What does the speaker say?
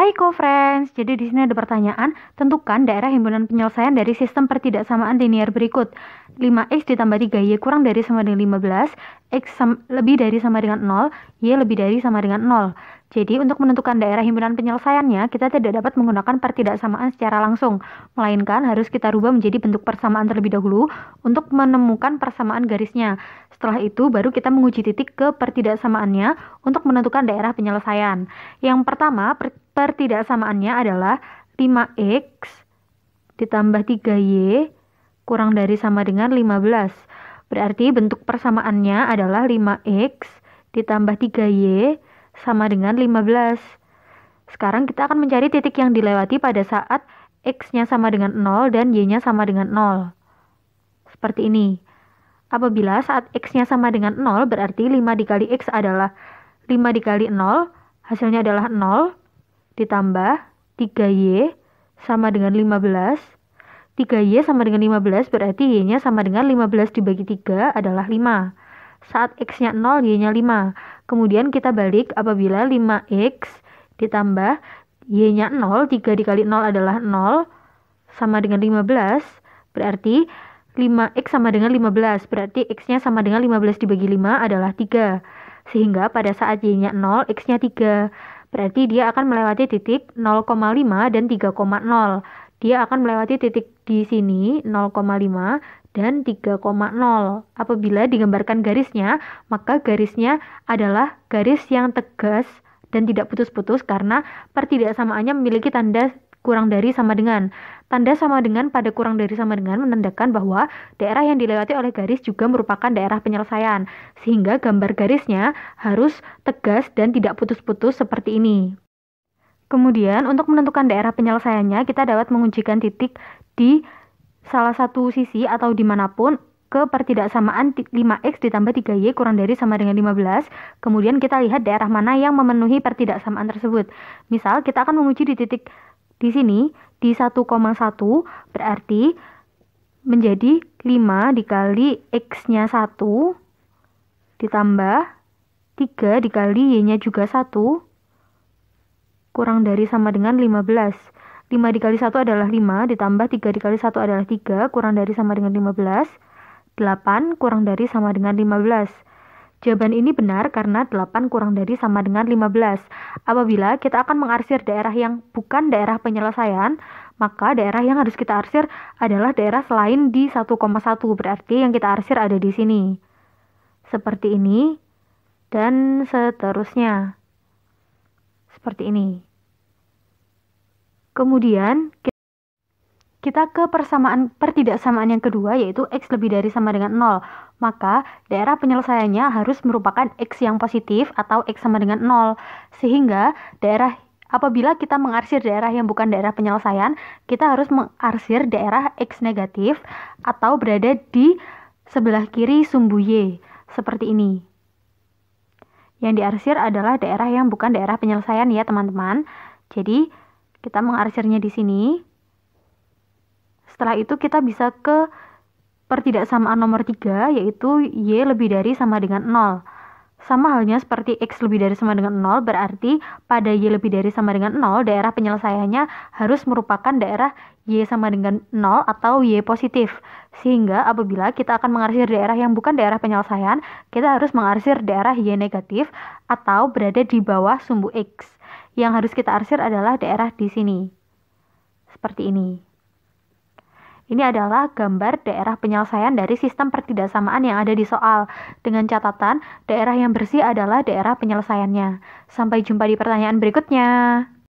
Hai co-friends, jadi di sini ada pertanyaan, tentukan daerah himpunan penyelesaian dari sistem pertidaksamaan linear berikut. 5x ditambah 3y kurang dari sama dengan 15, x lebih dari sama dengan 0, y lebih dari sama dengan 0. Jadi, untuk menentukan daerah himpunan penyelesaiannya, kita tidak dapat menggunakan pertidaksamaan secara langsung, melainkan harus kita rubah menjadi bentuk persamaan terlebih dahulu untuk menemukan persamaan garisnya. Setelah itu, baru kita menguji titik ke pertidaksamaannya untuk menentukan daerah penyelesaian. Yang pertama, per pertidaksamaannya adalah 5x ditambah 3y kurang dari sama dengan 15. Berarti bentuk persamaannya adalah 5x ditambah 3y sama dengan 15. Sekarang kita akan mencari titik yang dilewati pada saat X-nya sama dengan 0 dan Y-nya sama dengan 0. Seperti ini. Apabila saat X-nya sama dengan 0, berarti 5 dikali X adalah 5 dikali 0, hasilnya adalah 0, ditambah 3Y sama dengan 15. 3Y sama dengan 15 berarti Y-nya sama dengan 15 dibagi 3 adalah 5. Saat X-nya 0, Y-nya 5. Kemudian kita balik apabila 5x ditambah y-nya 0, 3 dikali 0 adalah 0, sama dengan 15, berarti 5x sama dengan 15, berarti x-nya sama dengan 15 dibagi 5 adalah 3. Sehingga pada saat y-nya 0, x-nya 3. Berarti dia akan melewati titik 0,5 dan 3,0 dia akan melewati titik di sini 0,5 dan 3,0. Apabila digambarkan garisnya, maka garisnya adalah garis yang tegas dan tidak putus-putus karena pertidaksamaannya memiliki tanda kurang dari sama dengan. Tanda sama dengan pada kurang dari sama dengan menandakan bahwa daerah yang dilewati oleh garis juga merupakan daerah penyelesaian, sehingga gambar garisnya harus tegas dan tidak putus-putus seperti ini. Kemudian, untuk menentukan daerah penyelesaiannya, kita dapat menguncikan titik di salah satu sisi atau dimanapun ke pertidaksamaan 5x ditambah 3y kurang dari sama dengan 15. Kemudian kita lihat daerah mana yang memenuhi pertidaksamaan tersebut. Misal kita akan menguji di titik di sini di 1,1 berarti menjadi 5 dikali x-nya 1 ditambah 3 dikali y-nya juga 1 kurang dari sama dengan 15. 5 dikali 1 adalah 5, ditambah 3 dikali 1 adalah 3, kurang dari sama dengan 15. 8 kurang dari sama dengan 15. Jawaban ini benar karena 8 kurang dari sama dengan 15. Apabila kita akan mengarsir daerah yang bukan daerah penyelesaian, maka daerah yang harus kita arsir adalah daerah selain di 1,1, berarti yang kita arsir ada di sini. Seperti ini, dan seterusnya. Seperti ini. Kemudian kita ke persamaan pertidaksamaan yang kedua yaitu x lebih dari sama dengan 0. Maka daerah penyelesaiannya harus merupakan x yang positif atau x sama dengan 0. Sehingga daerah apabila kita mengarsir daerah yang bukan daerah penyelesaian, kita harus mengarsir daerah x negatif atau berada di sebelah kiri sumbu y seperti ini. Yang diarsir adalah daerah yang bukan daerah penyelesaian ya teman-teman. Jadi kita mengarsirnya di sini. Setelah itu kita bisa ke pertidaksamaan nomor 3 yaitu Y lebih dari sama dengan 0. Sama halnya seperti X lebih dari sama dengan 0 berarti pada Y lebih dari sama dengan 0 daerah penyelesaiannya harus merupakan daerah Y sama dengan 0 atau Y positif. Sehingga apabila kita akan mengarsir daerah yang bukan daerah penyelesaian, kita harus mengarsir daerah Y negatif atau berada di bawah sumbu X. Yang harus kita arsir adalah daerah di sini. Seperti ini. Ini adalah gambar daerah penyelesaian dari sistem pertidaksamaan yang ada di soal. Dengan catatan, daerah yang bersih adalah daerah penyelesaiannya. Sampai jumpa di pertanyaan berikutnya.